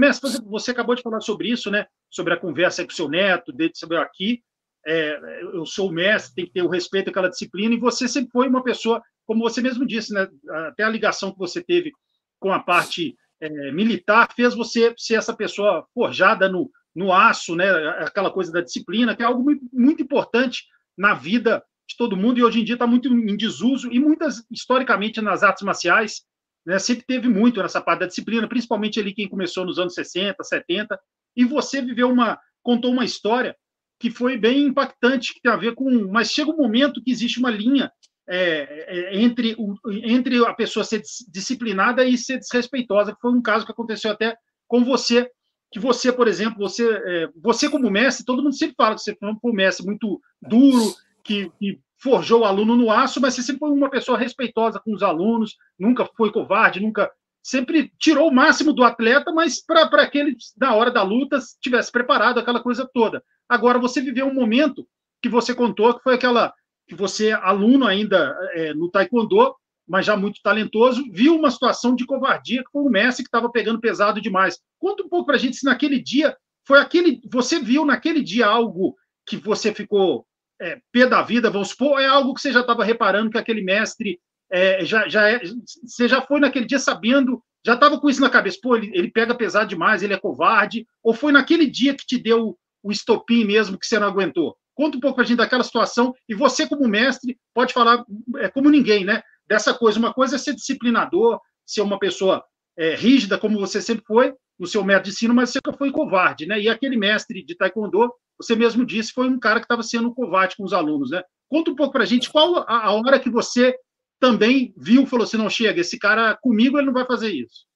Mestre, você acabou de falar sobre isso, né? Sobre a conversa com seu neto, você saber aqui. É, eu sou o mestre, tem que ter o respeito àquela disciplina, e você sempre foi uma pessoa, como você mesmo disse, né? Até a ligação que você teve com a parte é, militar fez você ser essa pessoa forjada no, no aço, né? Aquela coisa da disciplina, que é algo muito importante na vida de todo mundo, e hoje em dia está muito em desuso, e muitas, historicamente, nas artes marciais, né, sempre teve muito nessa parte da disciplina, principalmente ali quem começou nos anos 60, 70, e você viveu uma, contou uma história que foi bem impactante, que tem a ver com. Mas chega um momento que existe uma linha é, é, é entre, o, entre a pessoa ser disciplinada e ser desrespeitosa, que foi um caso que aconteceu até com você. Que você, por exemplo, você, é, você como mestre, todo mundo sempre fala que você foi um mestre muito duro, que, que forjou o aluno no aço, mas sempre foi uma pessoa respeitosa com os alunos, nunca foi covarde, nunca sempre tirou o máximo do atleta, mas para que ele, na hora da luta, estivesse preparado, aquela coisa toda. Agora, você viveu um momento que você contou, que foi aquela, que você, aluno ainda é, no taekwondo, mas já muito talentoso, viu uma situação de covardia com o Messi, que estava pegando pesado demais. Conta um pouco para a gente se naquele dia, foi aquele, você viu naquele dia algo que você ficou é, pé da vida, vamos supor, é algo que você já estava reparando que aquele mestre é, já, já é, você já foi naquele dia sabendo, já estava com isso na cabeça, pô, ele, ele pega pesado demais, ele é covarde, ou foi naquele dia que te deu o estopim mesmo que você não aguentou? Conta um pouco para a gente daquela situação, e você, como mestre, pode falar, é, como ninguém, né? Dessa coisa. Uma coisa é ser disciplinador, ser uma pessoa é, rígida, como você sempre foi, no seu método de ensino, mas você foi covarde, né? E aquele mestre de taekwondo você mesmo disse, foi um cara que estava sendo covarde com os alunos, né? Conta um pouco para a gente qual a hora que você também viu, falou assim, não chega, esse cara comigo ele não vai fazer isso.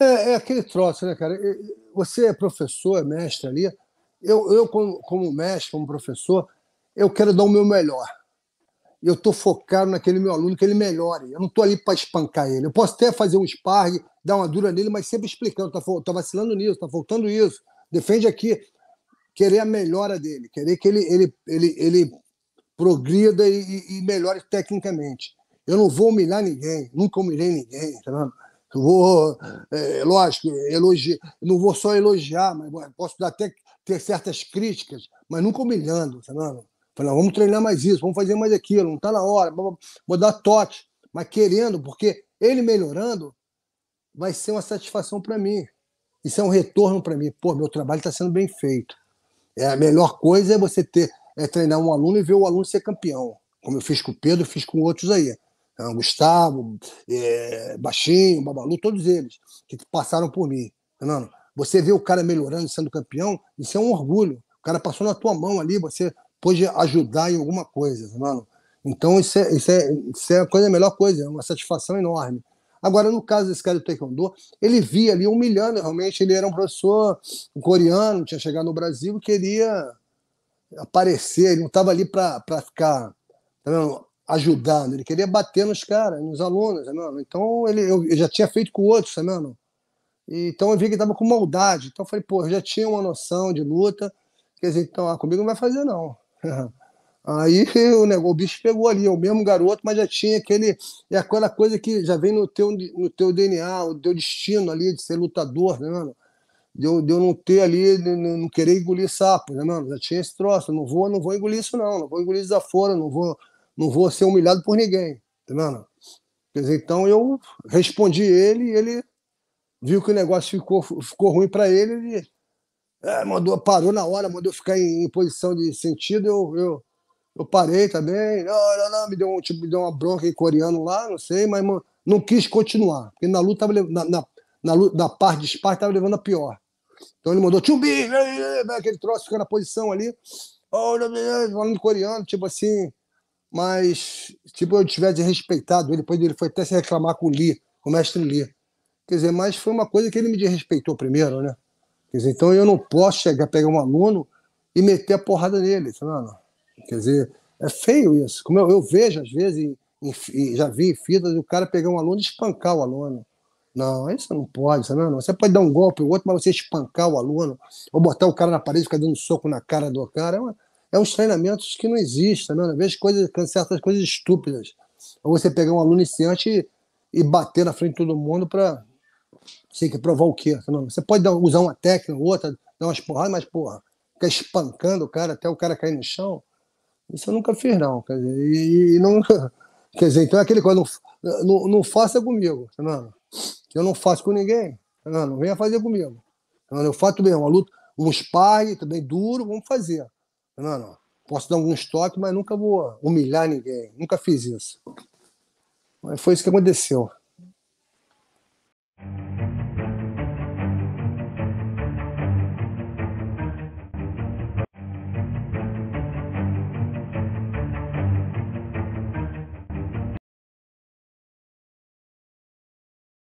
É, é aquele troço, né, cara? Você é professor, é mestre ali. Eu, eu como, como mestre, como professor, eu quero dar o meu melhor. Eu estou focado naquele meu aluno que ele melhore. Eu não estou ali para espancar ele. Eu posso até fazer um sparring, dar uma dura nele, mas sempre explicando, está tá vacilando nisso, está faltando isso, defende aqui querer a melhora dele, querer que ele, ele, ele, ele progrida e, e melhore tecnicamente. Eu não vou humilhar ninguém, nunca humilhei ninguém, tá vou, é, lógico, elogiar, não vou só elogiar, mas posso até ter certas críticas, mas nunca humilhando, tá Falei, vamos treinar mais isso, vamos fazer mais aquilo, não está na hora, vou dar tote, mas querendo, porque ele melhorando vai ser uma satisfação para mim. Isso é um retorno para mim. Pô, meu trabalho está sendo bem feito. É, a melhor coisa é você ter é treinar um aluno e ver o aluno ser campeão, como eu fiz com o Pedro, fiz com outros aí. Então, Gustavo, é, Baixinho, Babalu, todos eles que passaram por mim. Fernando, tá você vê o cara melhorando, sendo campeão, isso é um orgulho. O cara passou na tua mão ali, você pôde ajudar em alguma coisa, mano. Tá então isso é, isso é, isso é a, coisa, a melhor coisa, é uma satisfação enorme. Agora, no caso desse cara do Taekwondo, ele via ali humilhando né, realmente. Ele era um professor coreano, tinha chegado no Brasil, queria aparecer, ele não estava ali para ficar tá ajudando, ele queria bater nos caras, nos alunos, tá então ele, eu, eu, já tinha feito com outros, tá vendo? então eu vi que estava com maldade, então eu falei, pô, eu já tinha uma noção de luta, quer dizer, então, ah, comigo não vai fazer não. Aí o, negócio, o bicho pegou ali, é o mesmo garoto, mas já tinha aquele. É aquela coisa que já vem no teu, no teu DNA, o teu destino ali de ser lutador, né, mano? De eu, de eu não ter ali, não, não querer engolir sapo, né, mano? Já tinha esse troço, não vou, não vou engolir isso, não, não vou engolir fora não vou, não vou ser humilhado por ninguém, tá vendo? Quer dizer, então eu respondi ele e ele viu que o negócio ficou, ficou ruim para ele, ele é, mandou, parou na hora, mandou ficar em, em posição de sentido, eu, eu eu parei também, não, não, não, me deu, um, tipo, me deu uma bronca em coreano lá, não sei, mas mano, não quis continuar, porque na luta tava, na, na, na, na parte de sparring estava levando a pior. Então ele mandou tchumbi aquele troço ficando na posição ali, oh, falando coreano, tipo assim, mas tipo eu tivesse respeitado ele, depois ele foi até se reclamar com o Lee, com o mestre Lee. Quer dizer, mas foi uma coisa que ele me desrespeitou primeiro, né? Quer dizer, então eu não posso chegar, pegar um aluno e meter a porrada nele, tá vendo? Quer dizer, é feio isso. Como eu, eu vejo, às vezes, em, em, já vi em fitas, o cara pegar um aluno e espancar o aluno. Não, isso não pode, sabe? Não, é você pode dar um golpe o outro, mas você espancar o aluno, ou botar o cara na parede e ficar dando um soco na cara do cara, é, uma, é uns treinamentos que não existem, não é? Às vezes coisas, certas coisas estúpidas. Ou você pegar um aluno iniciante e, e bater na frente de todo mundo para sei assim, que provar o quê? Não, você pode dar, usar uma técnica, outra, dar umas porradas, mas, porra, ficar espancando o cara até o cara cair no chão. Isso eu nunca fiz, não. Quer dizer, e, e não, quer dizer então é aquele coisa, não, não, não faça comigo, Fernando. Tá eu não faço com ninguém. Fernando, tá não venha fazer comigo. Fernando, tá eu faço bem, uma luta, um sparring também duro, vamos fazer. Fernando, posso dar alguns toques, mas nunca vou humilhar ninguém. Nunca fiz isso. Mas foi isso que aconteceu.